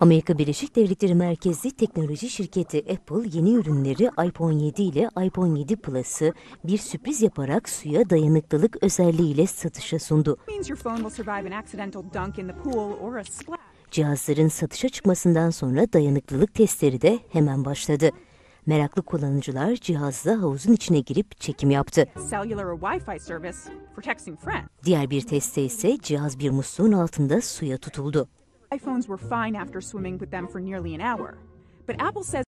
Amerika Birleşik Devletleri merkezli teknoloji şirketi Apple yeni ürünleri iPhone 7 ile iPhone 7 Plus'ı bir sürpriz yaparak suya dayanıklılık özelliğiyle satışa sundu. Cihazların satışa çıkmasından sonra dayanıklılık testleri de hemen başladı. Meraklı kullanıcılar cihazla havuzun içine girip çekim yaptı. Diğer bir testte ise cihaz bir musluğun altında suya tutuldu. iPhones were fine after swimming with them for nearly an hour. But Apple says